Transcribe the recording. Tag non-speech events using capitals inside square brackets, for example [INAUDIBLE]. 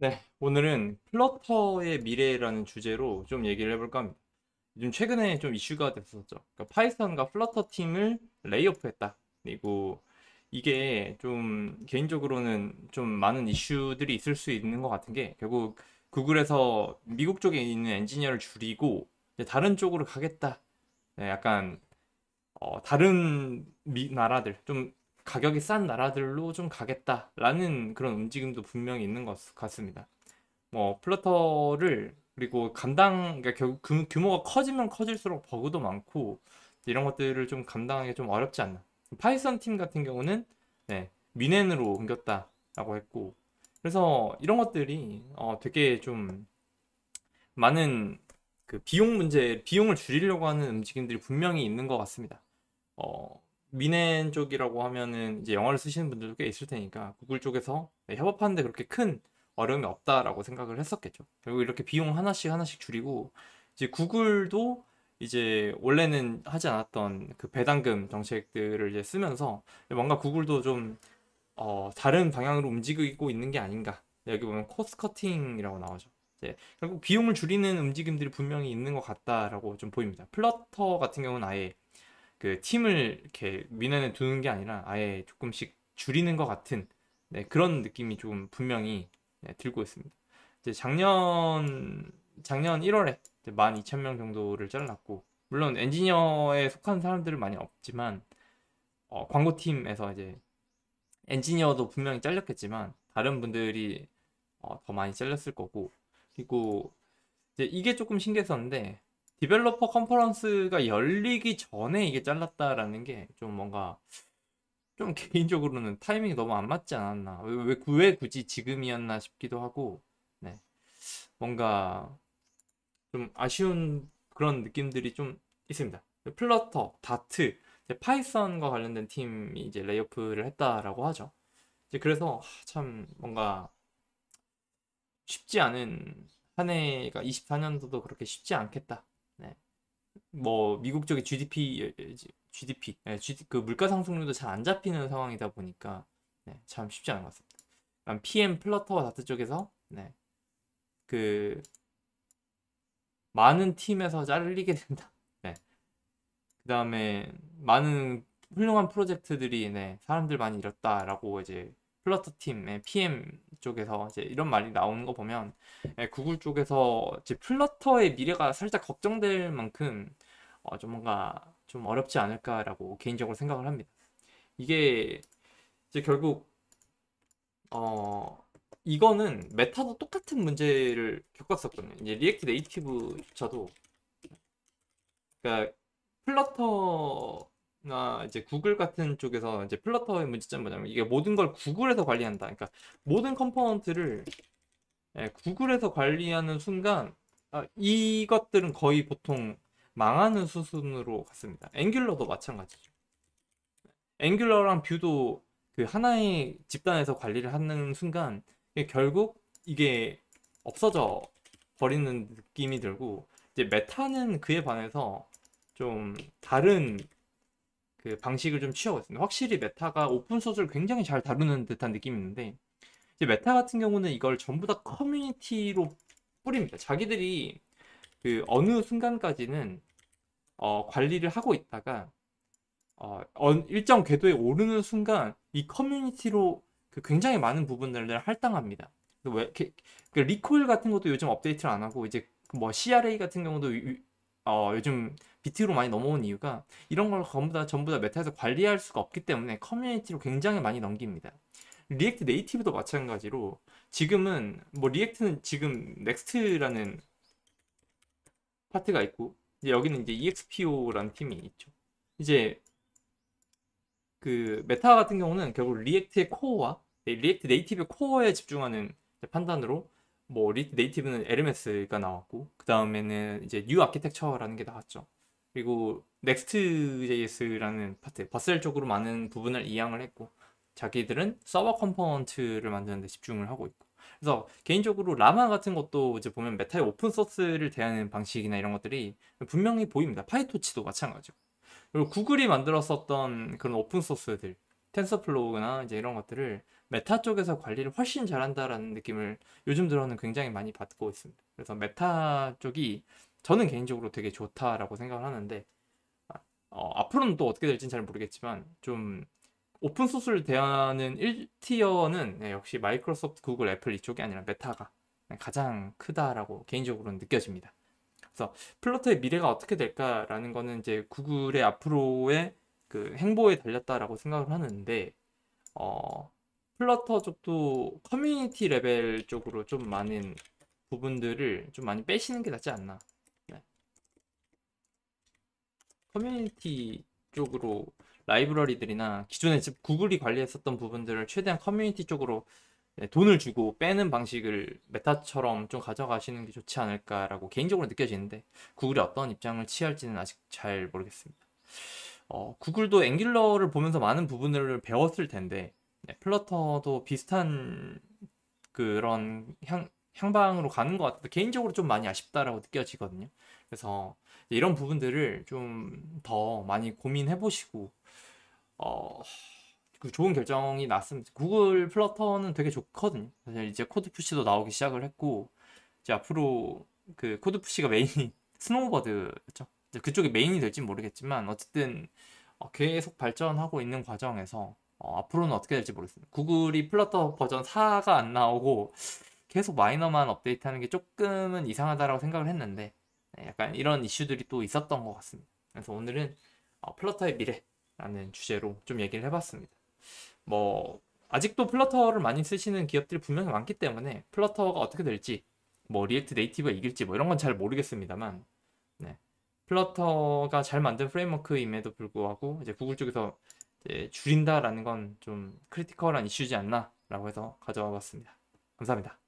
네, 오늘은 플러터의 미래라는 주제로 좀 얘기를 해볼까 합니다. 요즘 최근에 좀 이슈가 됐었죠. 그러니까 파이썬과 플러터 팀을 레이오프했다. 그리고 이게 좀 개인적으로는 좀 많은 이슈들이 있을 수 있는 것 같은 게 결국 구글에서 미국 쪽에 있는 엔지니어를 줄이고 다른 쪽으로 가겠다. 네, 약간 어, 다른 미, 나라들 좀 가격이 싼 나라들로 좀 가겠다라는 그런 움직임도 분명히 있는 것 같습니다. 뭐 플러터를 그리고 감당 그러니까 결국 그 규모가 커지면 커질수록 버그도 많고 이런 것들을 좀 감당하기 좀 어렵지 않나. 파이썬 팀 같은 경우는 네, 미넨으로 옮겼다라고 했고 그래서 이런 것들이 어, 되게 좀 많은 그 비용 문제 비용을 줄이려고 하는 움직임들이 분명히 있는 것 같습니다. 어, 미넨 쪽이라고 하면은 이제 영어를 쓰시는 분들도 꽤 있을 테니까 구글 쪽에서 네, 협업하는데 그렇게 큰 어려움이 없다라고 생각을 했었겠죠. 결국 이렇게 비용 하나씩 하나씩 줄이고 이제 구글도 이제 원래는 하지 않았던 그 배당금 정책들을 이제 쓰면서 뭔가 구글도 좀 어, 다른 방향으로 움직이고 있는 게 아닌가. 네, 여기 보면 코스 커팅이라고 나오죠. 이제 네, 결국 비용을 줄이는 움직임들이 분명히 있는 것 같다라고 좀 보입니다. 플러터 같은 경우는 아예 그 팀을 이렇게 민원에 두는 게 아니라 아예 조금씩 줄이는 것 같은 네, 그런 느낌이 좀 분명히 네, 들고 있습니다. 이제 작년 작년 1월에 12,000명 정도를 잘랐고 물론 엔지니어에 속한 사람들은 많이 없지만 어, 광고팀에서 이제 엔지니어도 분명히 잘렸겠지만 다른 분들이 어, 더 많이 잘렸을 거고 그리고 이제 이게 조금 신기했었는데 디벨로퍼 컨퍼런스가 열리기 전에 이게 잘랐다라는 게 좀 뭔가 좀 개인적으로는 타이밍이 너무 안 맞지 않았나 왜, 왜 굳이 지금이었나 싶기도 하고 네. 뭔가 좀 아쉬운 그런 느낌들이 좀 있습니다 플러터, 다트, 파이썬과 관련된 팀이 이제 레이오프를 했다라고 하죠 이제 그래서 참 뭔가 쉽지 않은 한 해가 24년도도 그렇게 쉽지 않겠다 네. 뭐 미국 쪽의 GDP GDP 네, GD, 그 물가 상승률도 잘 안 잡히는 상황이다 보니까 네, 참 쉽지 않은 것 같습니다. 그럼 PM 플러터 다트 쪽에서 네, 그 많은 팀에서 잘리게 된다. [LAUGHS] 네. 그 다음에 많은 훌륭한 프로젝트들이 네, 사람들 많이 잃었다라고 이제 플러터 팀의 PM 쪽에서 이제 이런 말이 나오는 거 보면 예, 구글 쪽에서 이제 플러터의 미래가 살짝 걱정될 만큼 어, 좀 뭔가 좀 어렵지 않을까라고 개인적으로 생각을 합니다. 이게 이제 결국 어 이거는 메타도 똑같은 문제를 겪었었거든요. 이제 리액트 네이티브조차도 그러니까 플러터 나 아, 이제 구글 같은 쪽에서 이제 플러터의 문제점 뭐냐면 이게 모든 걸 구글에서 관리한다. 그러니까 모든 컴포넌트를 예, 구글에서 관리하는 순간 아, 이것들은 거의 보통 망하는 수순으로 갔습니다. 앵귤러도 마찬가지죠. 앵귤러랑 뷰도 그 하나의 집단에서 관리를 하는 순간 결국 이게 없어져 버리는 느낌이 들고 이제 메타는 그에 반해서 좀 다른 그 방식을 좀 취하고 있습니다. 확실히 메타가 오픈 소스를 굉장히 잘 다루는 듯한 느낌이 있는데 이제 메타 같은 경우는 이걸 전부 다 커뮤니티로 뿌립니다. 자기들이 그 어느 순간까지는 어, 관리를 하고 있다가 어, 어 일정 궤도에 오르는 순간 이 커뮤니티로 그 굉장히 많은 부분들을 할당합니다. 왜, 그, 그 리콜 같은 것도 요즘 업데이트를 안 하고 이제 뭐 CRA 같은 경우도 어, 요즘 BT로 많이 넘어온 이유가 이런 걸 전부 다 전부 다 메타에서 관리할 수가 없기 때문에 커뮤니티로 굉장히 많이 넘깁니다. 리액트 네이티브도 마찬가지로 지금은 뭐 리액트는 지금 넥스트라는 파트가 있고 이제 여기는 이제 EXPO라는 팀이 있죠. 이제 그 메타 같은 경우는 결국 리액트의 코어와 리액트 네, 네이티브의 코어에 집중하는 판단으로 뭐 리, 네이티브는 에르메스가 나왔고 그 다음에는 이제 뉴 아키텍처라는 게 나왔죠. 그리고 Next.js라는 파트, 버셀 쪽으로 많은 부분을 이양을 했고 자기들은 서버 컴포넌트를 만드는 데 집중을 하고 있고 그래서 개인적으로 라마 같은 것도 이제 보면 메타의 오픈 소스를 대하는 방식이나 이런 것들이 분명히 보입니다. 파이토치도 마찬가지고. 그리고 구글이 만들었었던 그런 오픈 소스들 텐서플로우나 이제 이런 것들을 메타 쪽에서 관리를 훨씬 잘한다라는 느낌을 요즘 들어는 굉장히 많이 받고 있습니다. 그래서 메타 쪽이 저는 개인적으로 되게 좋다라고 생각을 하는데 아, 어, 앞으로는 또 어떻게 될지는 잘 모르겠지만 좀 오픈 소스를 대하는 1티어는 네, 역시 마이크로소프트, 구글, 애플 이쪽이 아니라 메타가 가장 크다라고 개인적으로는 느껴집니다. 그래서 플러터의 미래가 어떻게 될까라는 거는 이제 구글의 앞으로의 그 행보에 달렸다라고 생각을 하는데 어 플러터 쪽도 커뮤니티 레벨 쪽으로 좀 많은 부분들을 좀 많이 빼시는 게 낫지 않나 네. 커뮤니티 쪽으로 라이브러리들이나 기존에 즉 구글이 관리했었던 부분들을 최대한 커뮤니티 쪽으로 네, 돈을 주고 빼는 방식을 메타처럼 좀 가져가시는 게 좋지 않을까라고 개인적으로 느껴지는데 구글이 어떤 입장을 취할지는 아직 잘 모르겠습니다. 어, 구글도 앵귤러를 보면서 많은 부분을 배웠을 텐데 네, 플러터도 비슷한 그런 향, 향방으로 가는 것 같아서 개인적으로 좀 많이 아쉽다라고 느껴지거든요. 그래서 이런 부분들을 좀 더 많이 고민해 보시고 어, 그 좋은 결정이 났습니다 구글 플러터는 되게 좋거든요. 사실 이제 코드 푸시도 나오기 시작을 했고 이제 앞으로 그 코드 푸시가 메인 [LAUGHS] 스노우버드였죠. 그쪽이 메인이 될진 모르겠지만 어쨌든 어, 계속 발전하고 있는 과정에서 어, 앞으로는 어떻게 될지 모르겠습니다. 구글이 플러터 버전 4가 안 나오고 계속 마이너만 업데이트하는 게 조금은 이상하다라고 생각을 했는데 네, 약간 이런 이슈들이 또 있었던 것 같습니다. 그래서 오늘은 어, 플러터의 미래라는 주제로 좀 얘기를 해봤습니다. 뭐 아직도 플러터를 많이 쓰시는 기업들이 분명히 많기 때문에 플러터가 어떻게 될지 뭐 리액트 네이티브가 이길지 뭐 이런 건 잘 모르겠습니다만 네. 플러터가 잘 만든 프레임워크임에도 불구하고 이제 구글 쪽에서 이제 줄인다라는 건 좀 크리티컬한 이슈지 않나라고 해서 가져와 봤습니다. 감사합니다.